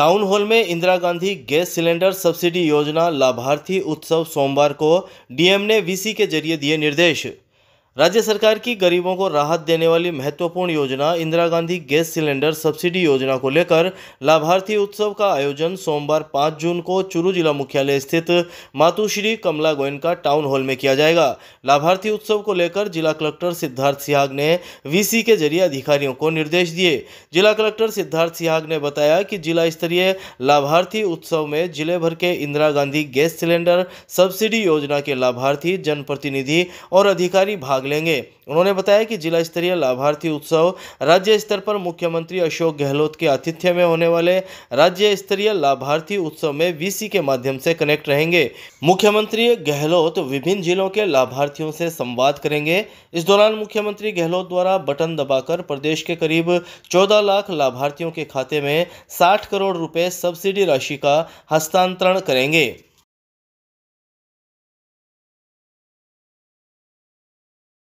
town hall में Indira Gandhi gas cylinder subsidy योजना लाभार्थी उत्सव सोमवार को डीएम ने वीसी के जरिए दिए निर्देश राज्य सरकार की गरीबों को राहत देने वाली महत्वपूर्ण योजना Indira Gandhi gas cylinder subsidy योजना को लेकर लाभार्थी उत्सव का आयोजन सोमवार 5 जून को चुरू जिला मुख्यालय स्थित मातुश्री कमला गोयनका टाउन हॉल में किया जाएगा लाभार्थी उत्सव को लेकर जिला कलेक्टर सिद्धार्थ सिहाग ने वीसी के जरिए अधिकारियों को निर्देश दिए जिला कलेक्टर सिद्धार्थ सिहाग ने बताया कि जिला स्तरीय लाभार्थी उत्सव में जिले भर के Indira Gandhi gas cylinder subsidy योजना के लाभार्थी जनप्रतिनिधि और अधिकारी भाग लेंगे उन्होंने बताया कि जिला स्तरीय लाभार्थी उत्सव राज्य स्तर पर मुख्यमंत्री अशोक गहलोत के आतिथ्य में होने वाले राज्य स्तरीय लाभार्थी उत्सव में वीसी के माध्यम से कनेक्ट रहेंगे मुख्यमंत्री गहलोत विभिन्न जिलों के लाभार्थियों से संवाद करेंगे इस दौरान मुख्यमंत्री गहलोत द्वारा बटन दबाकर प्रदेश के करीब चौदह लाख लाभार्थियों के खाते में साठ करोड़ रुपए सब्सिडी राशि का हस्तांतरण करेंगे